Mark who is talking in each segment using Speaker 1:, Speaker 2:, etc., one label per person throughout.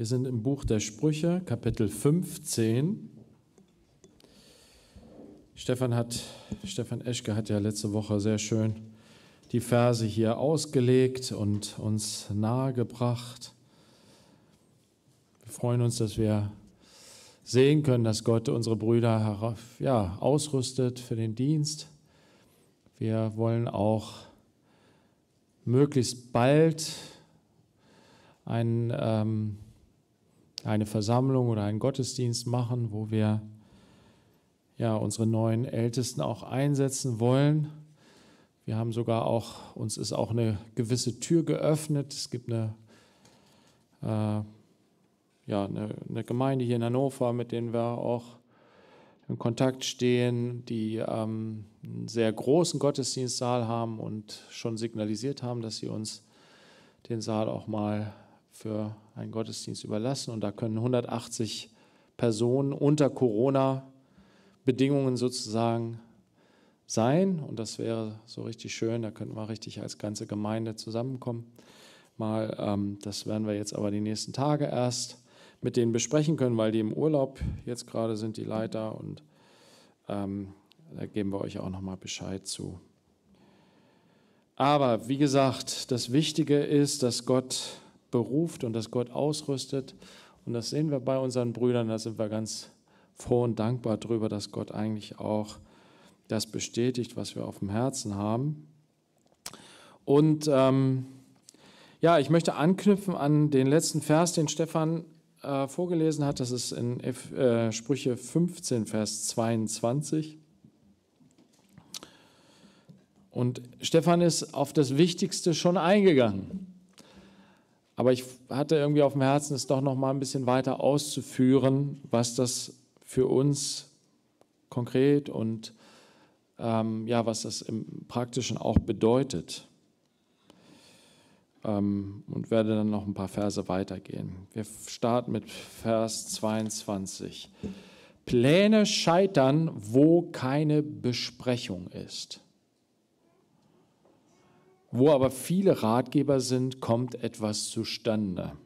Speaker 1: Wir sind im Buch der Sprüche, Kapitel 15. Stefan, hat, Stefan Eschke hat ja letzte Woche sehr schön die Verse hier ausgelegt und uns nahegebracht. Wir freuen uns, dass wir sehen können, dass Gott unsere Brüder ja, ausrüstet für den Dienst. Wir wollen auch möglichst bald einen ähm, eine Versammlung oder einen Gottesdienst machen, wo wir ja, unsere neuen Ältesten auch einsetzen wollen. Wir haben sogar auch, uns ist auch eine gewisse Tür geöffnet. Es gibt eine, äh, ja, eine, eine, Gemeinde hier in Hannover, mit denen wir auch in Kontakt stehen, die ähm, einen sehr großen Gottesdienstsaal haben und schon signalisiert haben, dass sie uns den Saal auch mal für einen Gottesdienst überlassen und da können 180 Personen unter Corona-Bedingungen sozusagen sein und das wäre so richtig schön, da könnten wir richtig als ganze Gemeinde zusammenkommen. Mal, ähm, das werden wir jetzt aber die nächsten Tage erst mit denen besprechen können, weil die im Urlaub jetzt gerade sind, die Leiter und ähm, da geben wir euch auch nochmal Bescheid zu. Aber wie gesagt, das Wichtige ist, dass Gott beruft und dass Gott ausrüstet. Und das sehen wir bei unseren Brüdern, da sind wir ganz froh und dankbar darüber, dass Gott eigentlich auch das bestätigt, was wir auf dem Herzen haben. Und ähm, ja, ich möchte anknüpfen an den letzten Vers, den Stefan äh, vorgelesen hat. Das ist in F, äh, Sprüche 15, Vers 22. Und Stefan ist auf das Wichtigste schon eingegangen. Aber ich hatte irgendwie auf dem Herzen, es doch noch mal ein bisschen weiter auszuführen, was das für uns konkret und ähm, ja, was das im Praktischen auch bedeutet. Ähm, und werde dann noch ein paar Verse weitergehen. Wir starten mit Vers 22. Pläne scheitern, wo keine Besprechung ist. Wo aber viele Ratgeber sind, kommt etwas zustande.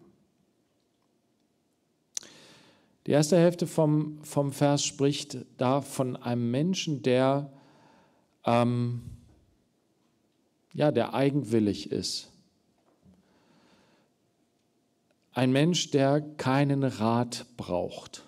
Speaker 1: Die erste Hälfte vom, vom Vers spricht da von einem Menschen, der, ähm, ja, der eigenwillig ist. Ein Mensch, der keinen Rat braucht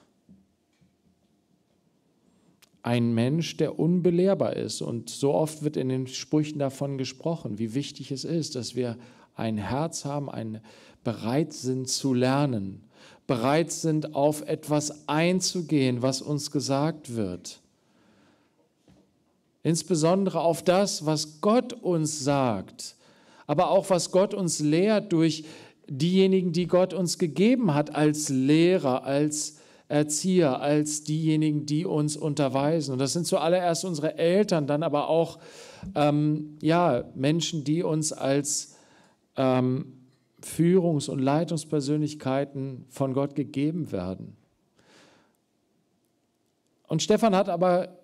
Speaker 1: ein Mensch, der unbelehrbar ist. Und so oft wird in den Sprüchen davon gesprochen, wie wichtig es ist, dass wir ein Herz haben, ein bereit sind zu lernen, bereit sind, auf etwas einzugehen, was uns gesagt wird. Insbesondere auf das, was Gott uns sagt, aber auch was Gott uns lehrt durch diejenigen, die Gott uns gegeben hat als Lehrer, als Lehrer Erzieher, als diejenigen, die uns unterweisen. Und das sind zuallererst unsere Eltern, dann aber auch ähm, ja, Menschen, die uns als ähm, Führungs- und Leitungspersönlichkeiten von Gott gegeben werden. Und Stefan hat aber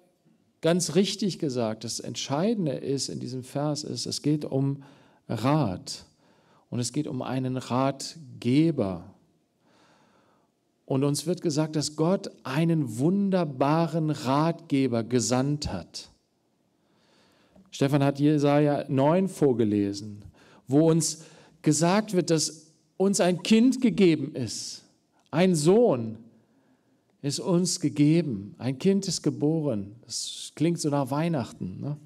Speaker 1: ganz richtig gesagt, das Entscheidende ist in diesem Vers ist, es geht um Rat und es geht um einen Ratgeber. Und uns wird gesagt, dass Gott einen wunderbaren Ratgeber gesandt hat. Stefan hat Jesaja 9 vorgelesen, wo uns gesagt wird, dass uns ein Kind gegeben ist. Ein Sohn ist uns gegeben. Ein Kind ist geboren. Das klingt so nach Weihnachten. Ne?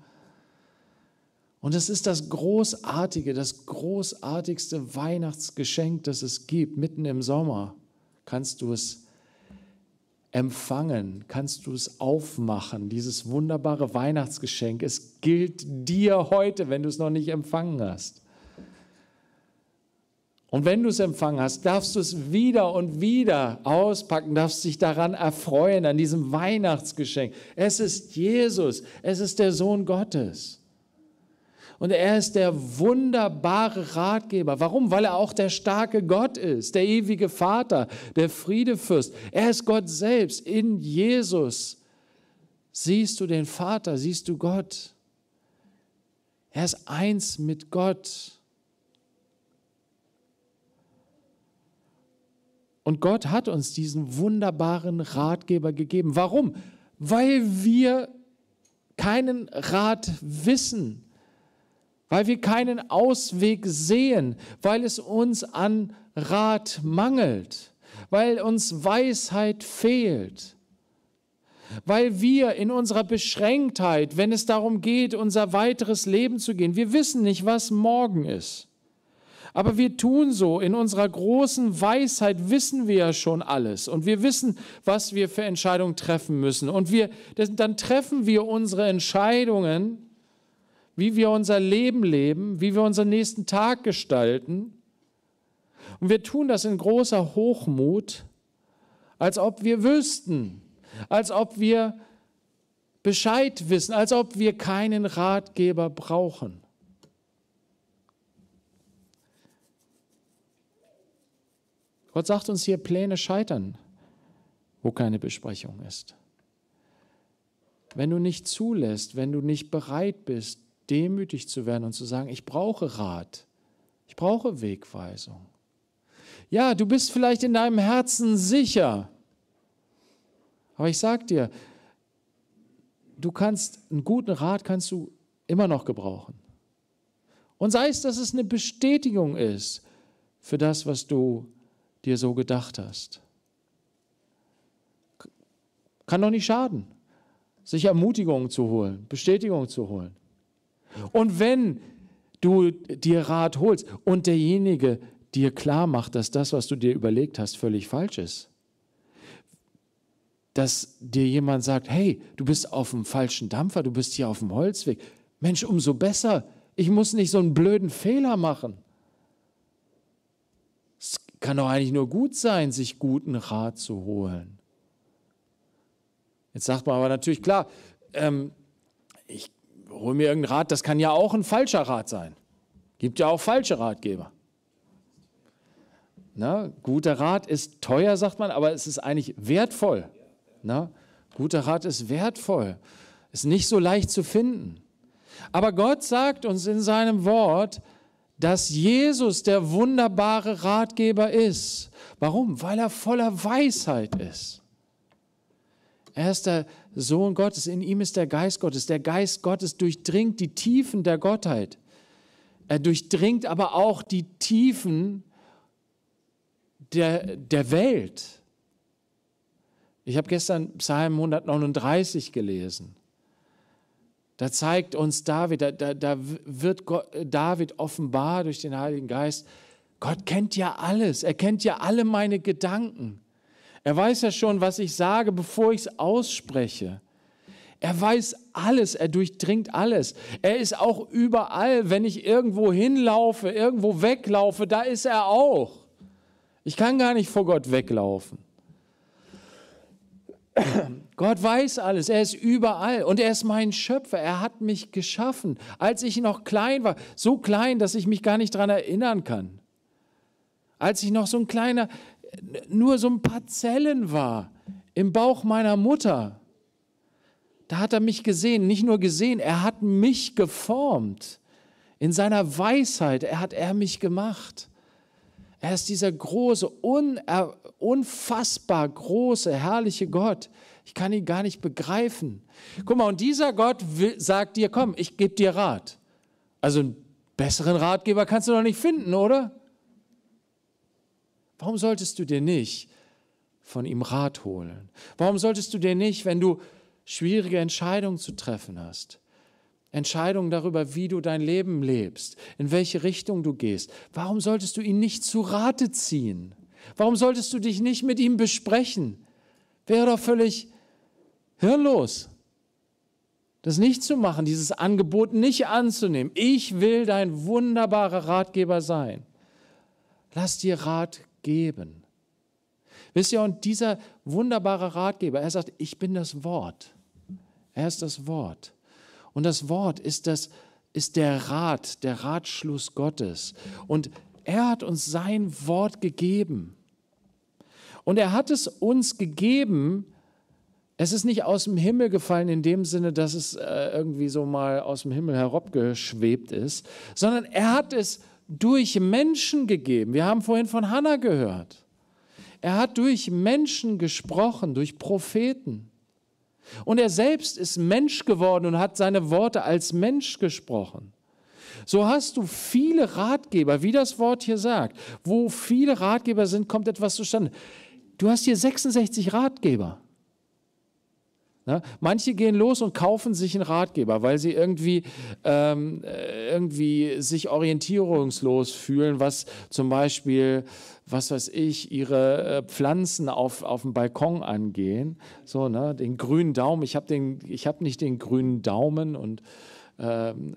Speaker 1: Und es ist das großartige, das großartigste Weihnachtsgeschenk, das es gibt, mitten im Sommer kannst du es empfangen, kannst du es aufmachen, dieses wunderbare Weihnachtsgeschenk. Es gilt dir heute, wenn du es noch nicht empfangen hast. Und wenn du es empfangen hast, darfst du es wieder und wieder auspacken, darfst dich daran erfreuen, an diesem Weihnachtsgeschenk. Es ist Jesus, es ist der Sohn Gottes. Und er ist der wunderbare Ratgeber. Warum? Weil er auch der starke Gott ist, der ewige Vater, der Friedefürst. Er ist Gott selbst. In Jesus siehst du den Vater, siehst du Gott. Er ist eins mit Gott. Und Gott hat uns diesen wunderbaren Ratgeber gegeben. Warum? Weil wir keinen Rat wissen weil wir keinen Ausweg sehen, weil es uns an Rat mangelt, weil uns Weisheit fehlt, weil wir in unserer Beschränktheit, wenn es darum geht, unser weiteres Leben zu gehen, wir wissen nicht, was morgen ist. Aber wir tun so, in unserer großen Weisheit wissen wir ja schon alles und wir wissen, was wir für Entscheidungen treffen müssen. Und wir, dann treffen wir unsere Entscheidungen wie wir unser Leben leben, wie wir unseren nächsten Tag gestalten. Und wir tun das in großer Hochmut, als ob wir wüssten, als ob wir Bescheid wissen, als ob wir keinen Ratgeber brauchen. Gott sagt uns hier, Pläne scheitern, wo keine Besprechung ist. Wenn du nicht zulässt, wenn du nicht bereit bist, demütig zu werden und zu sagen, ich brauche Rat, ich brauche Wegweisung. Ja, du bist vielleicht in deinem Herzen sicher, aber ich sag dir, du kannst einen guten Rat kannst du immer noch gebrauchen. Und sei es, dass es eine Bestätigung ist für das, was du dir so gedacht hast. Kann doch nicht schaden, sich Ermutigung zu holen, Bestätigung zu holen. Und wenn du dir Rat holst und derjenige dir klar macht, dass das, was du dir überlegt hast, völlig falsch ist, dass dir jemand sagt, hey, du bist auf dem falschen Dampfer, du bist hier auf dem Holzweg. Mensch, umso besser. Ich muss nicht so einen blöden Fehler machen. Es kann doch eigentlich nur gut sein, sich guten Rat zu holen. Jetzt sagt man aber natürlich, klar, ähm, hol mir irgendeinen Rat, das kann ja auch ein falscher Rat sein. Gibt ja auch falsche Ratgeber. Na, guter Rat ist teuer, sagt man, aber es ist eigentlich wertvoll. Na, guter Rat ist wertvoll, ist nicht so leicht zu finden. Aber Gott sagt uns in seinem Wort, dass Jesus der wunderbare Ratgeber ist. Warum? Weil er voller Weisheit ist. Er ist der Sohn Gottes, in ihm ist der Geist Gottes. Der Geist Gottes durchdringt die Tiefen der Gottheit. Er durchdringt aber auch die Tiefen der, der Welt. Ich habe gestern Psalm 139 gelesen. Da zeigt uns David, da, da, da wird Gott, David offenbar durch den Heiligen Geist, Gott kennt ja alles, er kennt ja alle meine Gedanken. Er weiß ja schon, was ich sage, bevor ich es ausspreche. Er weiß alles, er durchdringt alles. Er ist auch überall. Wenn ich irgendwo hinlaufe, irgendwo weglaufe, da ist er auch. Ich kann gar nicht vor Gott weglaufen. Gott weiß alles, er ist überall und er ist mein Schöpfer, er hat mich geschaffen, als ich noch klein war, so klein, dass ich mich gar nicht daran erinnern kann. Als ich noch so ein kleiner nur so ein paar Zellen war im Bauch meiner Mutter. Da hat er mich gesehen, nicht nur gesehen, er hat mich geformt. In seiner Weisheit, er hat er mich gemacht. Er ist dieser große, unfassbar große, herrliche Gott. Ich kann ihn gar nicht begreifen. Guck mal, und dieser Gott will, sagt dir, komm, ich gebe dir Rat. Also einen besseren Ratgeber kannst du noch nicht finden, oder? Warum solltest du dir nicht von ihm Rat holen? Warum solltest du dir nicht, wenn du schwierige Entscheidungen zu treffen hast, Entscheidungen darüber, wie du dein Leben lebst, in welche Richtung du gehst, warum solltest du ihn nicht zu Rate ziehen? Warum solltest du dich nicht mit ihm besprechen? Wäre doch völlig hirnlos, das nicht zu machen, dieses Angebot nicht anzunehmen. Ich will dein wunderbarer Ratgeber sein. Lass dir Rat geben. Wisst ihr, und dieser wunderbare Ratgeber, er sagt, ich bin das Wort. Er ist das Wort. Und das Wort ist, das, ist der Rat, der Ratschluss Gottes. Und er hat uns sein Wort gegeben. Und er hat es uns gegeben. Es ist nicht aus dem Himmel gefallen in dem Sinne, dass es äh, irgendwie so mal aus dem Himmel herabgeschwebt ist, sondern er hat es uns durch Menschen gegeben. Wir haben vorhin von Hannah gehört. Er hat durch Menschen gesprochen, durch Propheten. Und er selbst ist Mensch geworden und hat seine Worte als Mensch gesprochen. So hast du viele Ratgeber, wie das Wort hier sagt. Wo viele Ratgeber sind, kommt etwas zustande. Du hast hier 66 Ratgeber. Ja, ne? manche gehen los und kaufen sich einen Ratgeber, weil sie irgendwie, ähm, äh, irgendwie sich orientierungslos fühlen, was zum Beispiel, was weiß ich, ihre äh, Pflanzen auf, auf dem Balkon angehen. So, ne, den grünen Daumen, ich habe hab nicht den grünen Daumen und ähm,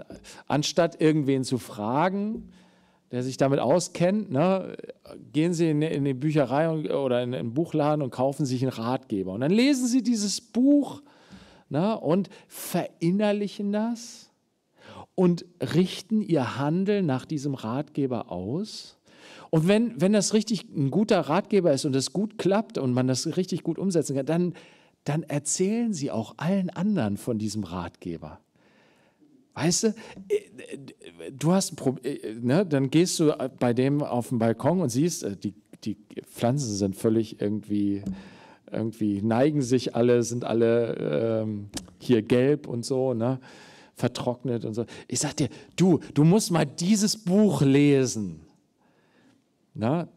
Speaker 1: anstatt irgendwen zu fragen, der sich damit auskennt, ne, gehen Sie in, in die Bücherei und, oder in den Buchladen und kaufen sich einen Ratgeber. Und dann lesen Sie dieses Buch ne, und verinnerlichen das und richten Ihr Handeln nach diesem Ratgeber aus. Und wenn, wenn das richtig ein guter Ratgeber ist und das gut klappt und man das richtig gut umsetzen kann, dann, dann erzählen Sie auch allen anderen von diesem Ratgeber. Weißt du, äh, du hast ein Problem, äh, ne? dann gehst du bei dem auf den Balkon und siehst, äh, die, die Pflanzen sind völlig irgendwie, irgendwie neigen sich alle, sind alle ähm, hier gelb und so, ne? vertrocknet und so. Ich sag dir, du, du musst mal dieses Buch lesen. Na, ne?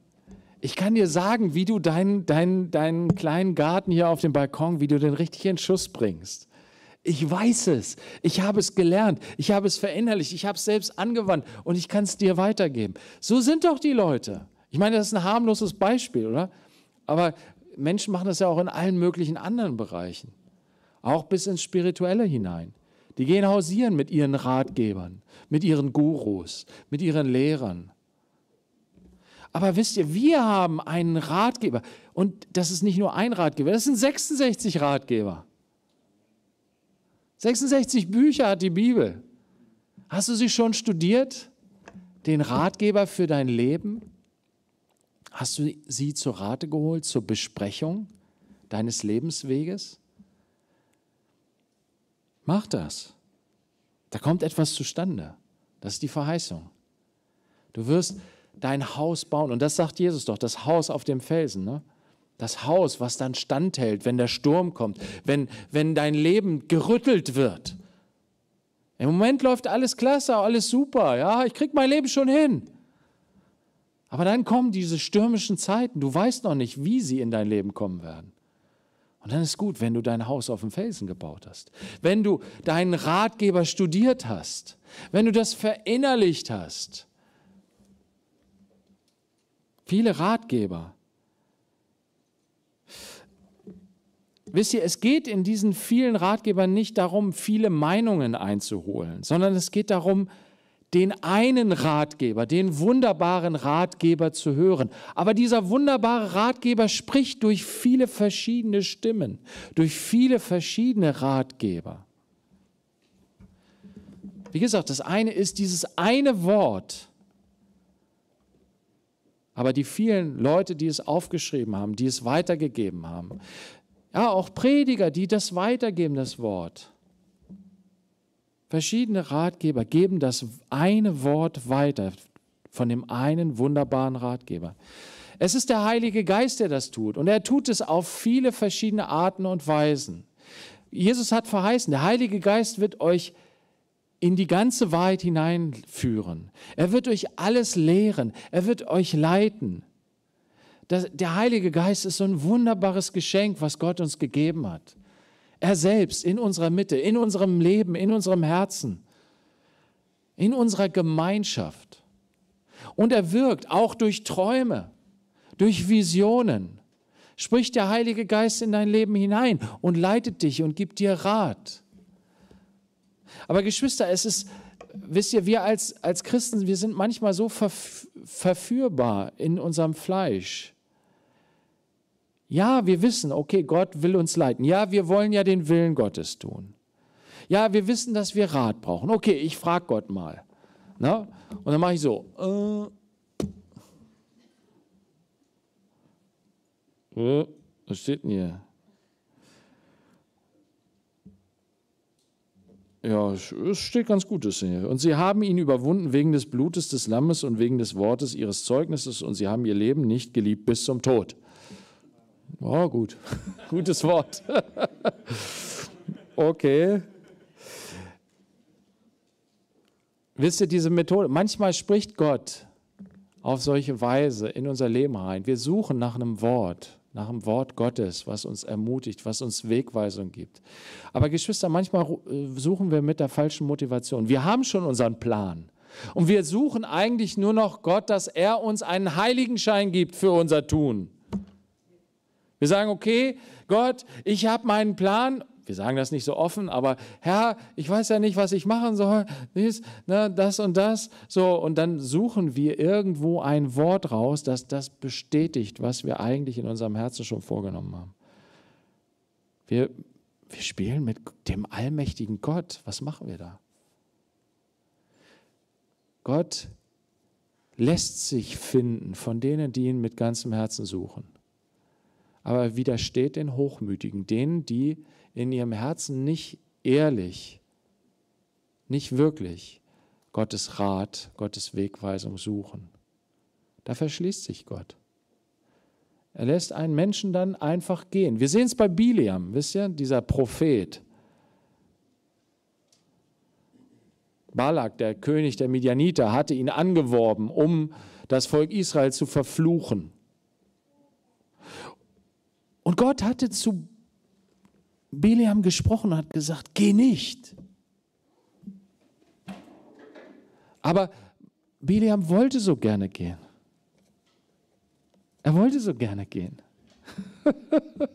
Speaker 1: ich kann dir sagen, wie du deinen, deinen, deinen kleinen Garten hier auf dem Balkon, wie du den richtig in Schuss bringst. Ich weiß es. Ich habe es gelernt. Ich habe es verinnerlicht. Ich habe es selbst angewandt und ich kann es dir weitergeben. So sind doch die Leute. Ich meine, das ist ein harmloses Beispiel, oder? Aber Menschen machen das ja auch in allen möglichen anderen Bereichen. Auch bis ins Spirituelle hinein. Die gehen hausieren mit ihren Ratgebern, mit ihren Gurus, mit ihren Lehrern. Aber wisst ihr, wir haben einen Ratgeber. Und das ist nicht nur ein Ratgeber, das sind 66 Ratgeber. 66 Bücher hat die Bibel. Hast du sie schon studiert? Den Ratgeber für dein Leben? Hast du sie zur Rate geholt, zur Besprechung deines Lebensweges? Mach das. Da kommt etwas zustande. Das ist die Verheißung. Du wirst dein Haus bauen. Und das sagt Jesus doch, das Haus auf dem Felsen. Ne? Das Haus, was dann standhält, wenn der Sturm kommt, wenn, wenn dein Leben gerüttelt wird. Im Moment läuft alles klasse, alles super, ja, ich kriege mein Leben schon hin. Aber dann kommen diese stürmischen Zeiten, du weißt noch nicht, wie sie in dein Leben kommen werden. Und dann ist gut, wenn du dein Haus auf dem Felsen gebaut hast, wenn du deinen Ratgeber studiert hast, wenn du das verinnerlicht hast. Viele Ratgeber Wisst ihr, es geht in diesen vielen Ratgebern nicht darum, viele Meinungen einzuholen, sondern es geht darum, den einen Ratgeber, den wunderbaren Ratgeber zu hören. Aber dieser wunderbare Ratgeber spricht durch viele verschiedene Stimmen, durch viele verschiedene Ratgeber. Wie gesagt, das eine ist dieses eine Wort. Aber die vielen Leute, die es aufgeschrieben haben, die es weitergegeben haben, ja, auch Prediger, die das weitergeben, das Wort. Verschiedene Ratgeber geben das eine Wort weiter von dem einen wunderbaren Ratgeber. Es ist der Heilige Geist, der das tut. Und er tut es auf viele verschiedene Arten und Weisen. Jesus hat verheißen, der Heilige Geist wird euch in die ganze Wahrheit hineinführen. Er wird euch alles lehren. Er wird euch leiten. Das, der Heilige Geist ist so ein wunderbares Geschenk, was Gott uns gegeben hat. Er selbst in unserer Mitte, in unserem Leben, in unserem Herzen, in unserer Gemeinschaft. Und er wirkt auch durch Träume, durch Visionen. Spricht der Heilige Geist in dein Leben hinein und leitet dich und gibt dir Rat. Aber Geschwister, es ist wisst ihr, wir als, als Christen, wir sind manchmal so verf verführbar in unserem Fleisch. Ja, wir wissen, okay, Gott will uns leiten. Ja, wir wollen ja den Willen Gottes tun. Ja, wir wissen, dass wir Rat brauchen. Okay, ich frage Gott mal. Na? Ne? Und dann mache ich so. Äh, äh, was steht denn hier? Ja, es steht ganz Gutes hier. Und sie haben ihn überwunden wegen des Blutes des Lammes und wegen des Wortes ihres Zeugnisses und sie haben ihr Leben nicht geliebt bis zum Tod. Oh, gut. Gutes Wort. okay. Wisst ihr, diese Methode, manchmal spricht Gott auf solche Weise in unser Leben rein. Wir suchen nach einem Wort nach dem Wort Gottes, was uns ermutigt, was uns Wegweisung gibt. Aber Geschwister, manchmal äh, suchen wir mit der falschen Motivation. Wir haben schon unseren Plan. Und wir suchen eigentlich nur noch Gott, dass er uns einen Heiligenschein gibt für unser Tun. Wir sagen, okay, Gott, ich habe meinen Plan wir sagen das nicht so offen, aber Herr, ich weiß ja nicht, was ich machen soll, ne, das und das. So, und dann suchen wir irgendwo ein Wort raus, das das bestätigt, was wir eigentlich in unserem Herzen schon vorgenommen haben. Wir, wir spielen mit dem allmächtigen Gott. Was machen wir da? Gott lässt sich finden von denen, die ihn mit ganzem Herzen suchen. Aber er widersteht den Hochmütigen, denen, die in ihrem Herzen nicht ehrlich, nicht wirklich Gottes Rat, Gottes Wegweisung suchen. Da verschließt sich Gott. Er lässt einen Menschen dann einfach gehen. Wir sehen es bei Biliam, wisst ihr, dieser Prophet. Balak, der König der Midianiter, hatte ihn angeworben, um das Volk Israel zu verfluchen. Und Gott hatte zu Biliam gesprochen und hat gesagt, geh nicht. Aber Biliam wollte so gerne gehen. Er wollte so gerne gehen.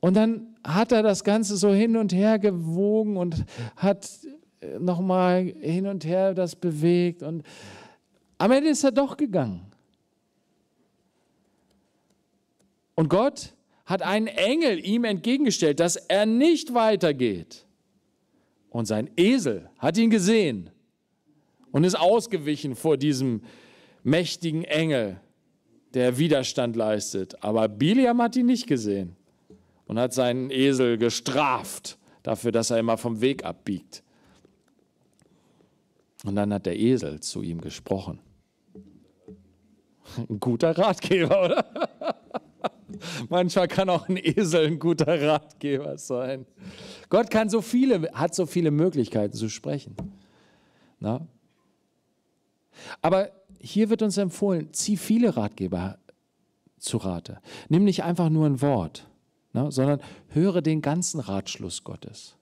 Speaker 1: und dann hat er das Ganze so hin und her gewogen und hat äh, nochmal hin und her das bewegt. Und am Ende ist er doch gegangen. Und Gott hat einen Engel ihm entgegengestellt, dass er nicht weitergeht. Und sein Esel hat ihn gesehen und ist ausgewichen vor diesem mächtigen Engel, der Widerstand leistet. Aber Biliam hat ihn nicht gesehen und hat seinen Esel gestraft dafür, dass er immer vom Weg abbiegt. Und dann hat der Esel zu ihm gesprochen. Ein guter Ratgeber, oder? Manchmal kann auch ein Esel ein guter Ratgeber sein. Gott kann so viele, hat so viele Möglichkeiten zu sprechen. Na? Aber hier wird uns empfohlen, zieh viele Ratgeber zu Rate. Nimm nicht einfach nur ein Wort, na, sondern höre den ganzen Ratschluss Gottes.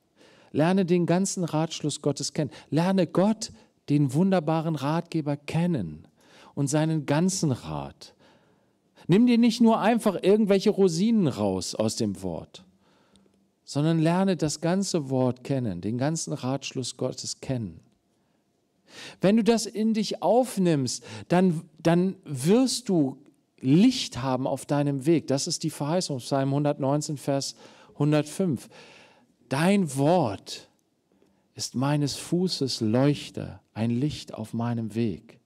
Speaker 1: Lerne den ganzen Ratschluss Gottes kennen. Lerne Gott, den wunderbaren Ratgeber, kennen und seinen ganzen Rat. Nimm dir nicht nur einfach irgendwelche Rosinen raus aus dem Wort, sondern lerne das ganze Wort kennen, den ganzen Ratschluss Gottes kennen. Wenn du das in dich aufnimmst, dann, dann wirst du Licht haben auf deinem Weg. Das ist die Verheißung, Psalm 119, Vers 105. Dein Wort ist meines Fußes Leuchter, ein Licht auf meinem Weg.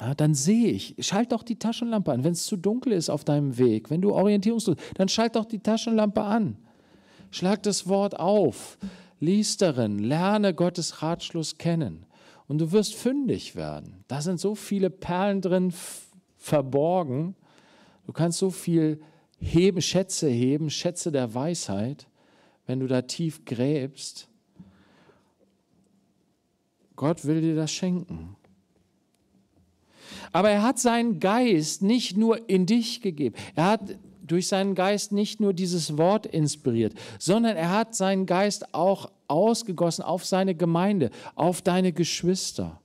Speaker 1: Ja, ah, dann sehe ich. Schalt doch die Taschenlampe an. Wenn es zu dunkel ist auf deinem Weg, wenn du orientierungslos dann schalt doch die Taschenlampe an. Schlag das Wort auf. Lies darin. Lerne Gottes Ratschluss kennen. Und du wirst fündig werden. Da sind so viele Perlen drin verborgen. Du kannst so viel heben, Schätze heben, Schätze der Weisheit, wenn du da tief gräbst. Gott will dir das schenken. Aber er hat seinen Geist nicht nur in dich gegeben. Er hat durch seinen Geist nicht nur dieses Wort inspiriert, sondern er hat seinen Geist auch ausgegossen auf seine Gemeinde, auf deine Geschwister.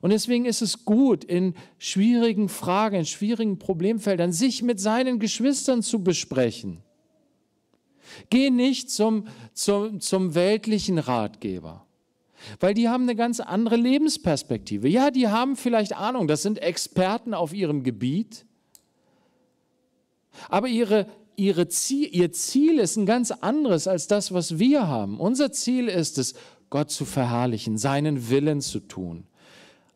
Speaker 1: Und deswegen ist es gut, in schwierigen Fragen, in schwierigen Problemfeldern, sich mit seinen Geschwistern zu besprechen. Geh nicht zum, zum, zum weltlichen Ratgeber weil die haben eine ganz andere Lebensperspektive. Ja, die haben vielleicht Ahnung, das sind Experten auf ihrem Gebiet, aber ihre, ihre Ziel, ihr Ziel ist ein ganz anderes als das, was wir haben. Unser Ziel ist es, Gott zu verherrlichen, seinen Willen zu tun.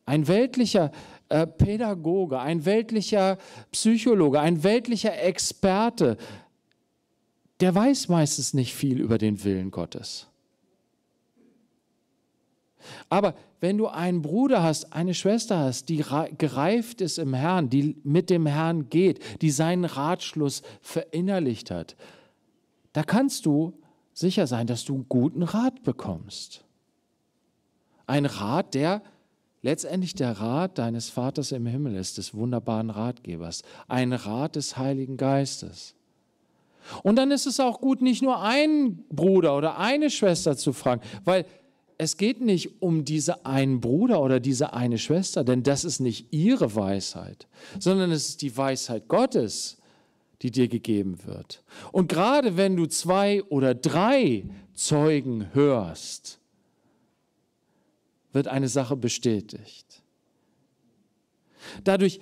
Speaker 1: Ein weltlicher äh, Pädagoge, ein weltlicher Psychologe, ein weltlicher Experte, der weiß meistens nicht viel über den Willen Gottes. Aber wenn du einen Bruder hast, eine Schwester hast, die gereift ist im Herrn, die mit dem Herrn geht, die seinen Ratschluss verinnerlicht hat, da kannst du sicher sein, dass du einen guten Rat bekommst. Ein Rat, der letztendlich der Rat deines Vaters im Himmel ist, des wunderbaren Ratgebers, ein Rat des Heiligen Geistes. Und dann ist es auch gut, nicht nur einen Bruder oder eine Schwester zu fragen, weil es geht nicht um diese einen Bruder oder diese eine Schwester, denn das ist nicht ihre Weisheit, sondern es ist die Weisheit Gottes, die dir gegeben wird. Und gerade wenn du zwei oder drei Zeugen hörst, wird eine Sache bestätigt. Dadurch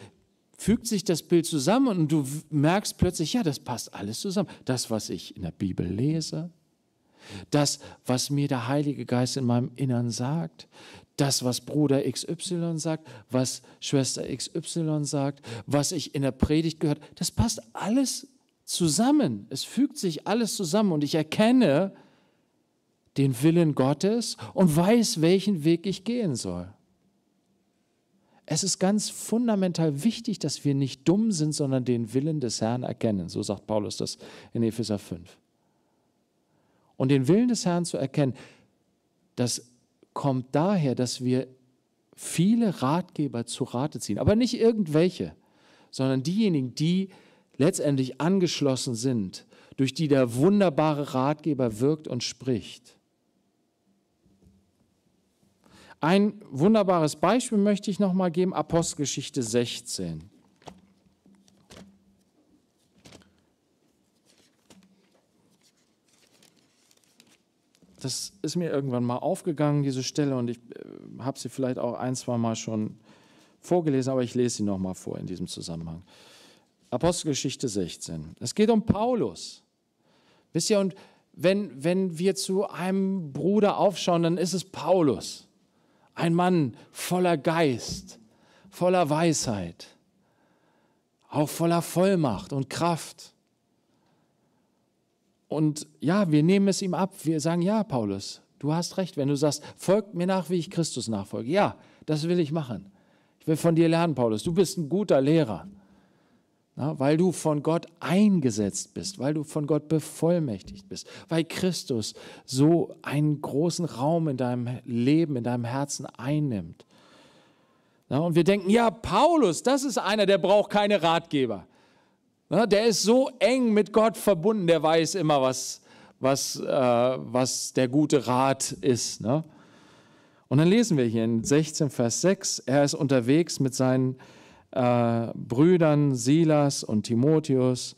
Speaker 1: fügt sich das Bild zusammen und du merkst plötzlich, ja, das passt alles zusammen. Das, was ich in der Bibel lese, das, was mir der Heilige Geist in meinem Innern sagt, das, was Bruder XY sagt, was Schwester XY sagt, was ich in der Predigt gehört, das passt alles zusammen. Es fügt sich alles zusammen und ich erkenne den Willen Gottes und weiß, welchen Weg ich gehen soll. Es ist ganz fundamental wichtig, dass wir nicht dumm sind, sondern den Willen des Herrn erkennen. So sagt Paulus das in Epheser 5. Und den Willen des Herrn zu erkennen, das kommt daher, dass wir viele Ratgeber zu Rate ziehen, aber nicht irgendwelche, sondern diejenigen, die letztendlich angeschlossen sind, durch die der wunderbare Ratgeber wirkt und spricht. Ein wunderbares Beispiel möchte ich nochmal geben, Apostelgeschichte 16. das ist mir irgendwann mal aufgegangen, diese Stelle, und ich äh, habe sie vielleicht auch ein, zwei Mal schon vorgelesen, aber ich lese sie nochmal vor in diesem Zusammenhang. Apostelgeschichte 16. Es geht um Paulus. Wisst ihr, und wenn, wenn wir zu einem Bruder aufschauen, dann ist es Paulus. Ein Mann voller Geist, voller Weisheit, auch voller Vollmacht und Kraft. Und ja, wir nehmen es ihm ab. Wir sagen, ja, Paulus, du hast recht, wenn du sagst, folgt mir nach, wie ich Christus nachfolge. Ja, das will ich machen. Ich will von dir lernen, Paulus. Du bist ein guter Lehrer, na, weil du von Gott eingesetzt bist, weil du von Gott bevollmächtigt bist, weil Christus so einen großen Raum in deinem Leben, in deinem Herzen einnimmt. Na, und wir denken, ja, Paulus, das ist einer, der braucht keine Ratgeber. Ne, der ist so eng mit Gott verbunden, der weiß immer, was, was, äh, was der gute Rat ist. Ne? Und dann lesen wir hier in 16, Vers 6, er ist unterwegs mit seinen äh, Brüdern Silas und Timotheus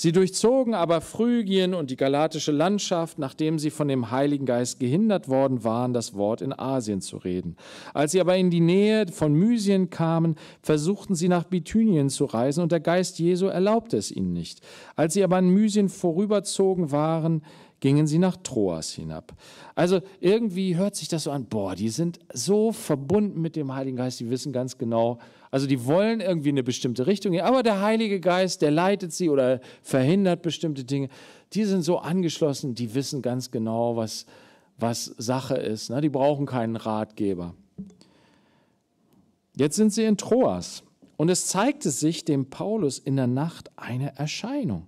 Speaker 1: Sie durchzogen aber Phrygien und die galatische Landschaft, nachdem sie von dem Heiligen Geist gehindert worden waren, das Wort in Asien zu reden. Als sie aber in die Nähe von Mysien kamen, versuchten sie nach Bithynien zu reisen und der Geist Jesu erlaubte es ihnen nicht. Als sie aber an Mysien vorüberzogen waren, gingen sie nach Troas hinab. Also irgendwie hört sich das so an, boah, die sind so verbunden mit dem Heiligen Geist, die wissen ganz genau, also die wollen irgendwie eine bestimmte Richtung aber der Heilige Geist, der leitet sie oder verhindert bestimmte Dinge. Die sind so angeschlossen, die wissen ganz genau, was, was Sache ist. Ne? Die brauchen keinen Ratgeber. Jetzt sind sie in Troas und es zeigte sich dem Paulus in der Nacht eine Erscheinung.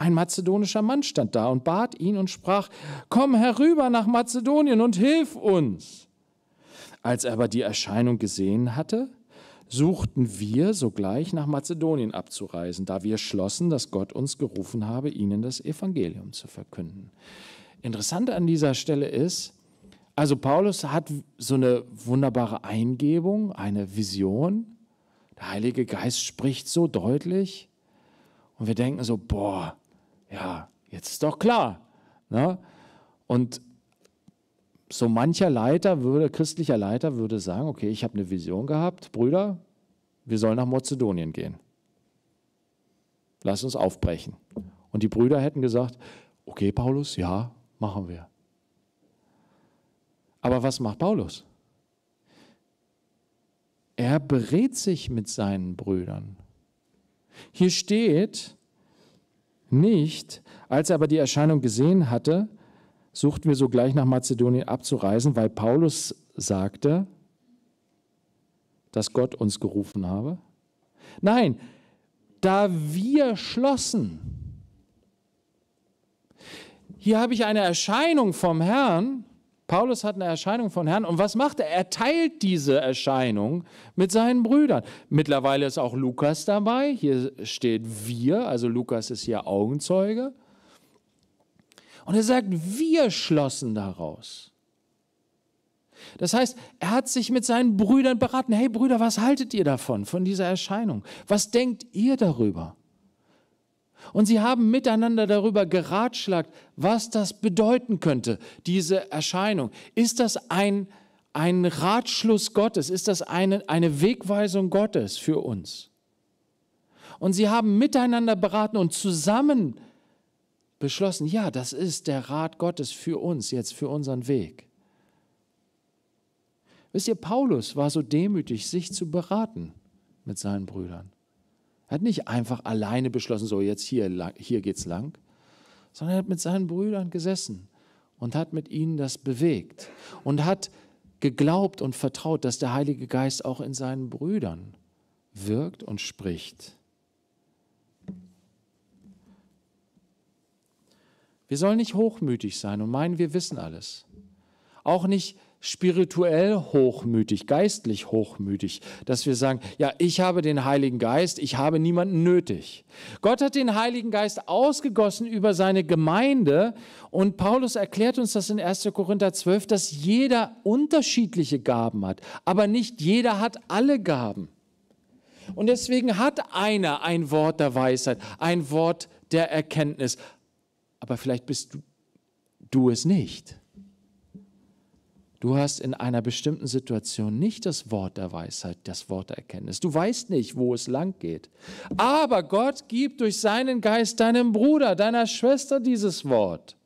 Speaker 1: Ein mazedonischer Mann stand da und bat ihn und sprach, komm herüber nach Mazedonien und hilf uns. Als er aber die Erscheinung gesehen hatte, suchten wir sogleich nach Mazedonien abzureisen, da wir schlossen, dass Gott uns gerufen habe, ihnen das Evangelium zu verkünden. Interessant an dieser Stelle ist, also Paulus hat so eine wunderbare Eingebung, eine Vision. Der Heilige Geist spricht so deutlich und wir denken so, boah, ja, jetzt ist doch klar. Ne? Und so mancher Leiter würde, christlicher Leiter würde sagen, okay, ich habe eine Vision gehabt, Brüder, wir sollen nach Mazedonien gehen. Lass uns aufbrechen. Und die Brüder hätten gesagt, okay, Paulus, ja, machen wir. Aber was macht Paulus? Er berät sich mit seinen Brüdern. Hier steht, nicht. Als er aber die Erscheinung gesehen hatte, suchten wir sogleich nach Mazedonien abzureisen, weil Paulus sagte, dass Gott uns gerufen habe. Nein, da wir schlossen. Hier habe ich eine Erscheinung vom Herrn Paulus hat eine Erscheinung von Herrn und was macht er? Er teilt diese Erscheinung mit seinen Brüdern. Mittlerweile ist auch Lukas dabei. Hier steht wir, also Lukas ist hier Augenzeuge. Und er sagt, wir schlossen daraus. Das heißt, er hat sich mit seinen Brüdern beraten. Hey Brüder, was haltet ihr davon, von dieser Erscheinung? Was denkt ihr darüber? Und sie haben miteinander darüber geratschlagt, was das bedeuten könnte, diese Erscheinung. Ist das ein, ein Ratschluss Gottes? Ist das eine, eine Wegweisung Gottes für uns? Und sie haben miteinander beraten und zusammen beschlossen, ja, das ist der Rat Gottes für uns jetzt, für unseren Weg. Wisst ihr, Paulus war so demütig, sich zu beraten mit seinen Brüdern. Er hat nicht einfach alleine beschlossen, so jetzt hier, lang, hier geht's lang, sondern er hat mit seinen Brüdern gesessen und hat mit ihnen das bewegt und hat geglaubt und vertraut, dass der Heilige Geist auch in seinen Brüdern wirkt und spricht. Wir sollen nicht hochmütig sein und meinen, wir wissen alles. Auch nicht spirituell hochmütig, geistlich hochmütig, dass wir sagen, ja, ich habe den Heiligen Geist, ich habe niemanden nötig. Gott hat den Heiligen Geist ausgegossen über seine Gemeinde und Paulus erklärt uns das in 1. Korinther 12, dass jeder unterschiedliche Gaben hat, aber nicht jeder hat alle Gaben. Und deswegen hat einer ein Wort der Weisheit, ein Wort der Erkenntnis, aber vielleicht bist du, du es nicht. Du hast in einer bestimmten Situation nicht das Wort der Weisheit, das Wort der Erkenntnis. Du weißt nicht, wo es lang geht. Aber Gott gibt durch seinen Geist deinem Bruder, deiner Schwester dieses Wort.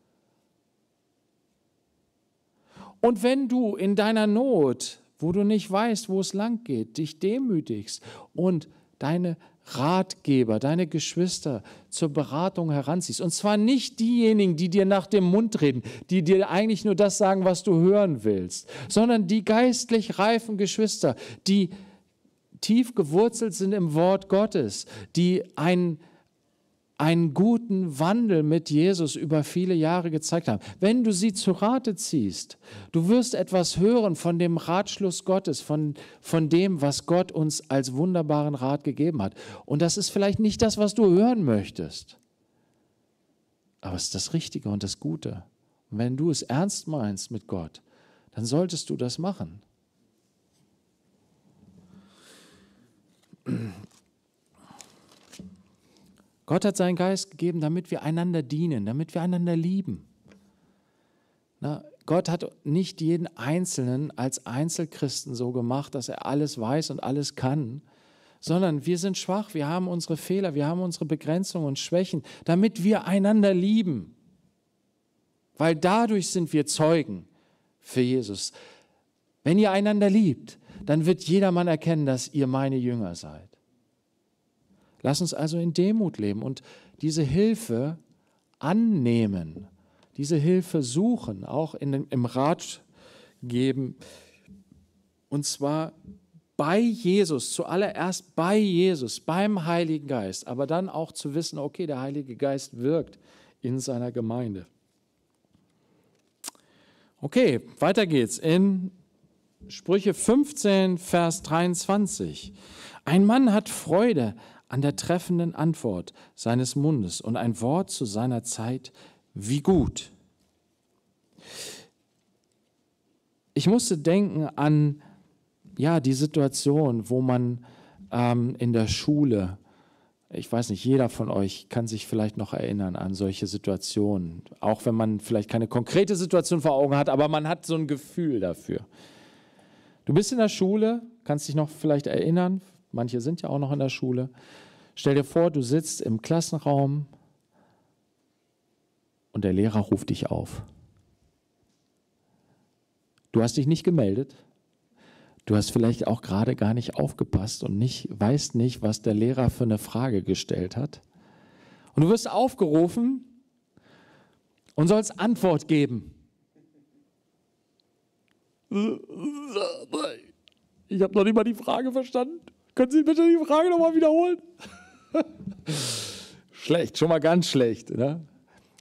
Speaker 1: Und wenn du in deiner Not, wo du nicht weißt, wo es lang geht, dich demütigst und deine Ratgeber, deine Geschwister zur Beratung heranziehst. Und zwar nicht diejenigen, die dir nach dem Mund reden, die dir eigentlich nur das sagen, was du hören willst, sondern die geistlich reifen Geschwister, die tief gewurzelt sind im Wort Gottes, die einen einen guten Wandel mit Jesus über viele Jahre gezeigt haben. Wenn du sie zu Rate ziehst, du wirst etwas hören von dem Ratschluss Gottes, von, von dem, was Gott uns als wunderbaren Rat gegeben hat. Und das ist vielleicht nicht das, was du hören möchtest, aber es ist das Richtige und das Gute. Und wenn du es ernst meinst mit Gott, dann solltest du das machen. Gott hat seinen Geist gegeben, damit wir einander dienen, damit wir einander lieben. Na, Gott hat nicht jeden Einzelnen als Einzelchristen so gemacht, dass er alles weiß und alles kann, sondern wir sind schwach, wir haben unsere Fehler, wir haben unsere Begrenzungen und Schwächen, damit wir einander lieben. Weil dadurch sind wir Zeugen für Jesus. Wenn ihr einander liebt, dann wird jedermann erkennen, dass ihr meine Jünger seid. Lass uns also in Demut leben und diese Hilfe annehmen, diese Hilfe suchen, auch in, im Rat geben. Und zwar bei Jesus, zuallererst bei Jesus, beim Heiligen Geist, aber dann auch zu wissen, okay, der Heilige Geist wirkt in seiner Gemeinde. Okay, weiter geht's in Sprüche 15, Vers 23. Ein Mann hat Freude an der treffenden Antwort seines Mundes und ein Wort zu seiner Zeit, wie gut. Ich musste denken an ja, die Situation, wo man ähm, in der Schule, ich weiß nicht, jeder von euch kann sich vielleicht noch erinnern an solche Situationen, auch wenn man vielleicht keine konkrete Situation vor Augen hat, aber man hat so ein Gefühl dafür. Du bist in der Schule, kannst dich noch vielleicht erinnern, manche sind ja auch noch in der Schule, Stell dir vor, du sitzt im Klassenraum und der Lehrer ruft dich auf. Du hast dich nicht gemeldet. Du hast vielleicht auch gerade gar nicht aufgepasst und nicht, weißt nicht, was der Lehrer für eine Frage gestellt hat. Und du wirst aufgerufen und sollst Antwort geben. Ich habe noch nicht mal die Frage verstanden. Können Sie bitte die Frage nochmal wiederholen? schlecht, schon mal ganz schlecht. Ne?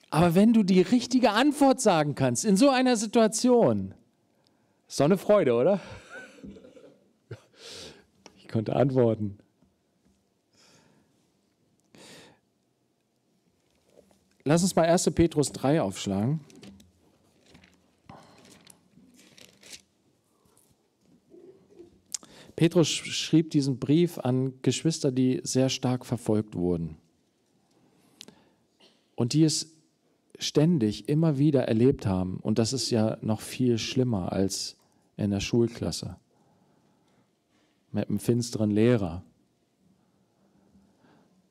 Speaker 1: Aber wenn du die richtige Antwort sagen kannst in so einer Situation, ist doch eine Freude, oder? Ich konnte antworten. Lass uns mal 1. Petrus 3 aufschlagen. Petrus schrieb diesen Brief an Geschwister, die sehr stark verfolgt wurden und die es ständig immer wieder erlebt haben. Und das ist ja noch viel schlimmer als in der Schulklasse mit einem finsteren Lehrer.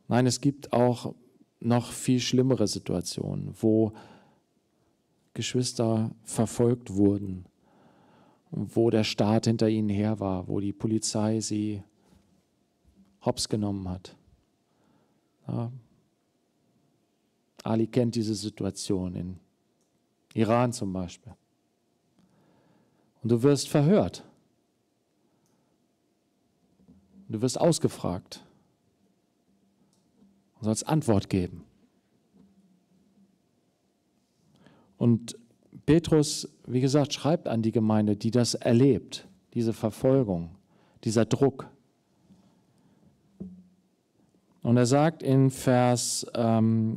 Speaker 1: Nein, es gibt auch noch viel schlimmere Situationen, wo Geschwister verfolgt wurden wo der Staat hinter ihnen her war, wo die Polizei sie hops genommen hat. Ja. Ali kennt diese Situation in Iran zum Beispiel. Und du wirst verhört. Du wirst ausgefragt und sollst Antwort geben. Und Petrus, wie gesagt, schreibt an die Gemeinde, die das erlebt, diese Verfolgung, dieser Druck. Und er sagt in Vers ähm,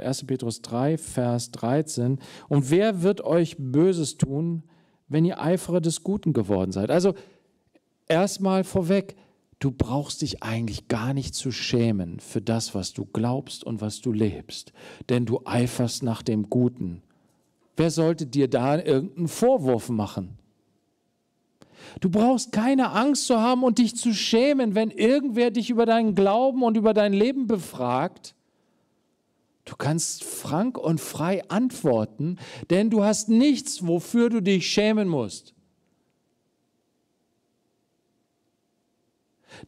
Speaker 1: 1. Äh, Petrus 3, Vers 13, und wer wird euch Böses tun, wenn ihr Eiferer des Guten geworden seid? Also erstmal vorweg, du brauchst dich eigentlich gar nicht zu schämen für das, was du glaubst und was du lebst, denn du eiferst nach dem Guten Wer sollte dir da irgendeinen Vorwurf machen? Du brauchst keine Angst zu haben und dich zu schämen, wenn irgendwer dich über deinen Glauben und über dein Leben befragt. Du kannst frank und frei antworten, denn du hast nichts, wofür du dich schämen musst.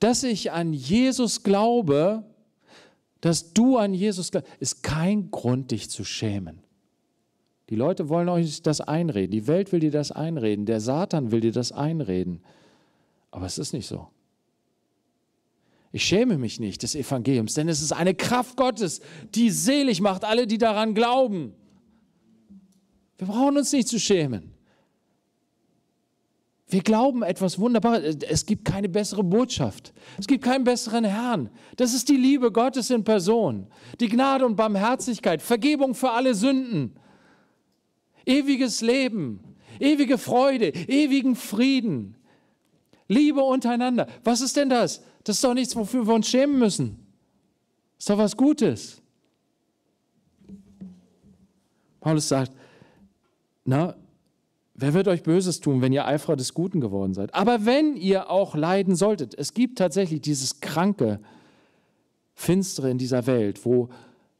Speaker 1: Dass ich an Jesus glaube, dass du an Jesus glaubst, ist kein Grund, dich zu schämen. Die Leute wollen euch das einreden. Die Welt will dir das einreden. Der Satan will dir das einreden. Aber es ist nicht so. Ich schäme mich nicht des Evangeliums, denn es ist eine Kraft Gottes, die selig macht alle, die daran glauben. Wir brauchen uns nicht zu schämen. Wir glauben etwas Wunderbares. Es gibt keine bessere Botschaft. Es gibt keinen besseren Herrn. Das ist die Liebe Gottes in Person. Die Gnade und Barmherzigkeit. Vergebung für alle Sünden ewiges Leben, ewige Freude, ewigen Frieden, Liebe untereinander. Was ist denn das? Das ist doch nichts, wofür wir uns schämen müssen. Das ist doch was Gutes. Paulus sagt, na, wer wird euch Böses tun, wenn ihr Eifer des Guten geworden seid? Aber wenn ihr auch leiden solltet, es gibt tatsächlich dieses kranke, finstere in dieser Welt, wo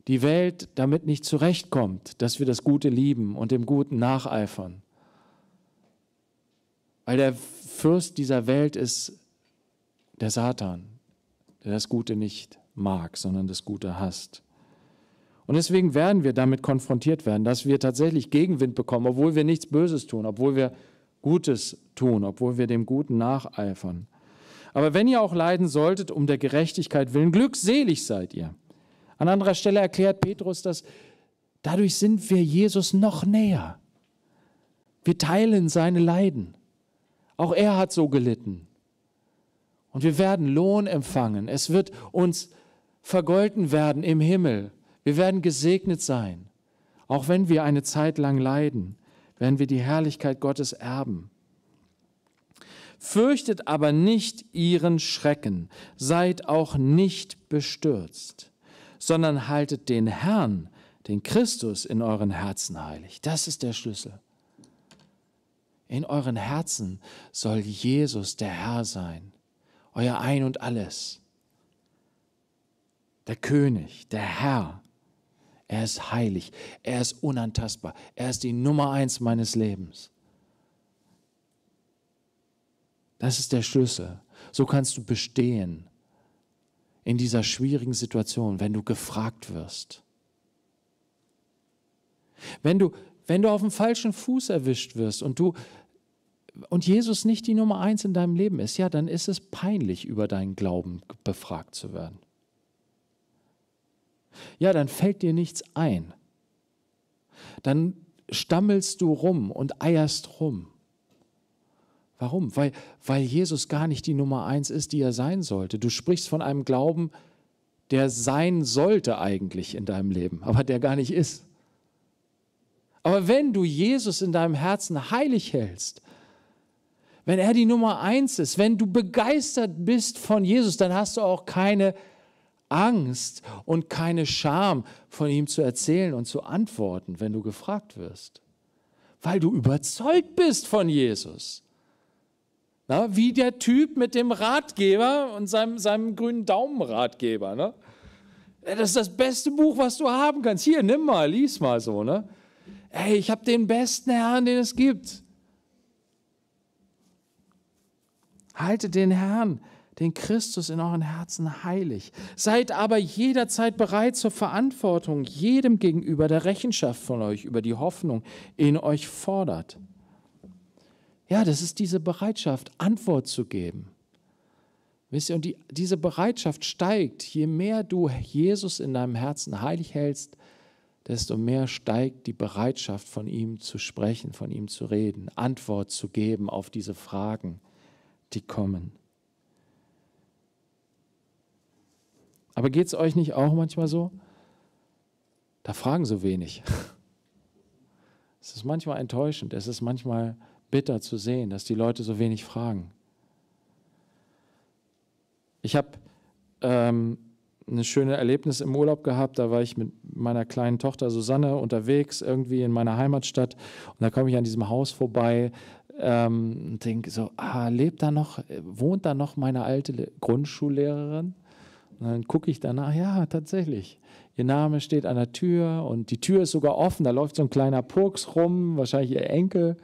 Speaker 1: die Welt damit nicht zurechtkommt, dass wir das Gute lieben und dem Guten nacheifern. Weil der Fürst dieser Welt ist der Satan, der das Gute nicht mag, sondern das Gute hasst. Und deswegen werden wir damit konfrontiert werden, dass wir tatsächlich Gegenwind bekommen, obwohl wir nichts Böses tun, obwohl wir Gutes tun, obwohl wir dem Guten nacheifern. Aber wenn ihr auch leiden solltet um der Gerechtigkeit willen, glückselig seid ihr. An anderer Stelle erklärt Petrus, dass dadurch sind wir Jesus noch näher. Wir teilen seine Leiden. Auch er hat so gelitten. Und wir werden Lohn empfangen. Es wird uns vergolten werden im Himmel. Wir werden gesegnet sein. Auch wenn wir eine Zeit lang leiden, werden wir die Herrlichkeit Gottes erben. Fürchtet aber nicht ihren Schrecken, seid auch nicht bestürzt sondern haltet den Herrn, den Christus in euren Herzen heilig. Das ist der Schlüssel. In euren Herzen soll Jesus der Herr sein, euer Ein und alles, der König, der Herr. Er ist heilig, er ist unantastbar, er ist die Nummer eins meines Lebens. Das ist der Schlüssel. So kannst du bestehen in dieser schwierigen Situation, wenn du gefragt wirst. Wenn du, wenn du auf dem falschen Fuß erwischt wirst und du und Jesus nicht die Nummer eins in deinem Leben ist, ja, dann ist es peinlich, über deinen Glauben befragt zu werden. Ja, dann fällt dir nichts ein. Dann stammelst du rum und eierst rum. Warum? Weil, weil Jesus gar nicht die Nummer eins ist, die er sein sollte. Du sprichst von einem Glauben, der sein sollte eigentlich in deinem Leben, aber der gar nicht ist. Aber wenn du Jesus in deinem Herzen heilig hältst, wenn er die Nummer eins ist, wenn du begeistert bist von Jesus, dann hast du auch keine Angst und keine Scham, von ihm zu erzählen und zu antworten, wenn du gefragt wirst. Weil du überzeugt bist von Jesus. Na, wie der Typ mit dem Ratgeber und seinem, seinem grünen Daumenratgeber. Ne? Das ist das beste Buch, was du haben kannst. Hier, nimm mal, lies mal so. Ne? Ey, ich habe den besten Herrn, den es gibt. Haltet den Herrn, den Christus in euren Herzen heilig. Seid aber jederzeit bereit zur Verantwortung jedem gegenüber, der Rechenschaft von euch über die Hoffnung in euch fordert. Ja, das ist diese Bereitschaft, Antwort zu geben. Wisst ihr, und die, diese Bereitschaft steigt, je mehr du Jesus in deinem Herzen heilig hältst, desto mehr steigt die Bereitschaft, von ihm zu sprechen, von ihm zu reden, Antwort zu geben auf diese Fragen, die kommen. Aber geht es euch nicht auch manchmal so? Da fragen so wenig. Es ist manchmal enttäuschend, es ist manchmal bitter zu sehen, dass die Leute so wenig fragen. Ich habe ähm, ein schönes Erlebnis im Urlaub gehabt. Da war ich mit meiner kleinen Tochter Susanne unterwegs, irgendwie in meiner Heimatstadt. Und da komme ich an diesem Haus vorbei ähm, und denke so: Ah, lebt da noch, wohnt da noch meine alte Le Grundschullehrerin? Und dann gucke ich danach, ja, tatsächlich. Ihr Name steht an der Tür und die Tür ist sogar offen. Da läuft so ein kleiner Purks rum, wahrscheinlich ihr Enkel.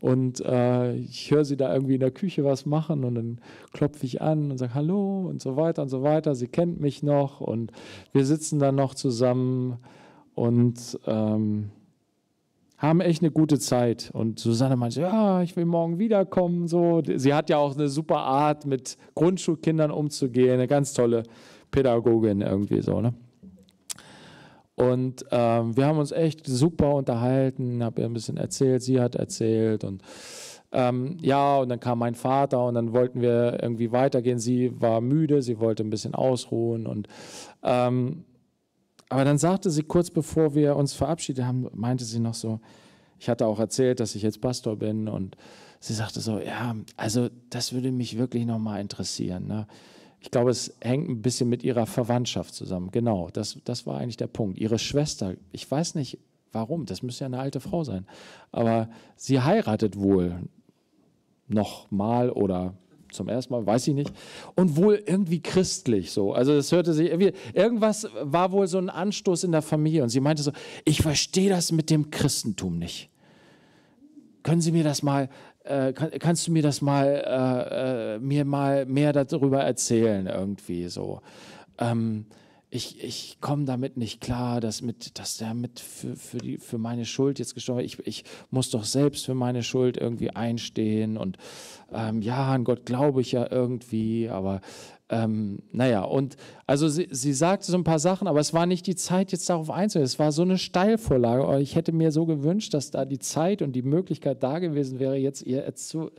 Speaker 1: Und äh, ich höre sie da irgendwie in der Küche was machen und dann klopfe ich an und sage Hallo und so weiter und so weiter. Sie kennt mich noch und wir sitzen dann noch zusammen und ähm, haben echt eine gute Zeit. Und Susanne meinte, ja, ich will morgen wiederkommen. So. Sie hat ja auch eine super Art, mit Grundschulkindern umzugehen, eine ganz tolle Pädagogin irgendwie so. Ne? Und ähm, wir haben uns echt super unterhalten, habe ihr ein bisschen erzählt, sie hat erzählt und ähm, ja, und dann kam mein Vater und dann wollten wir irgendwie weitergehen. Sie war müde, sie wollte ein bisschen ausruhen und ähm, aber dann sagte sie kurz bevor wir uns verabschiedet haben, meinte sie noch so, ich hatte auch erzählt, dass ich jetzt Pastor bin und sie sagte so, ja, also das würde mich wirklich nochmal interessieren. Ne? Ich glaube, es hängt ein bisschen mit ihrer Verwandtschaft zusammen. Genau, das, das war eigentlich der Punkt. Ihre Schwester, ich weiß nicht warum, das müsste ja eine alte Frau sein, aber sie heiratet wohl nochmal oder zum ersten Mal, weiß ich nicht, und wohl irgendwie christlich so. Also das hörte sich irgendwie, irgendwas war wohl so ein Anstoß in der Familie und sie meinte so, ich verstehe das mit dem Christentum nicht. Können Sie mir das mal äh, kann, kannst du mir das mal, äh, äh, mir mal mehr darüber erzählen irgendwie so. Ähm, ich, ich komme damit nicht klar, dass, mit, dass der mit für, für, die, für meine Schuld jetzt gestorben ist. Ich, ich muss doch selbst für meine Schuld irgendwie einstehen. Und ähm, ja, an Gott glaube ich ja irgendwie, aber ähm, naja, und also sie, sie sagte so ein paar Sachen, aber es war nicht die Zeit, jetzt darauf einzugehen. Es war so eine Steilvorlage. Ich hätte mir so gewünscht, dass da die Zeit und die Möglichkeit da gewesen wäre, jetzt ihr zu,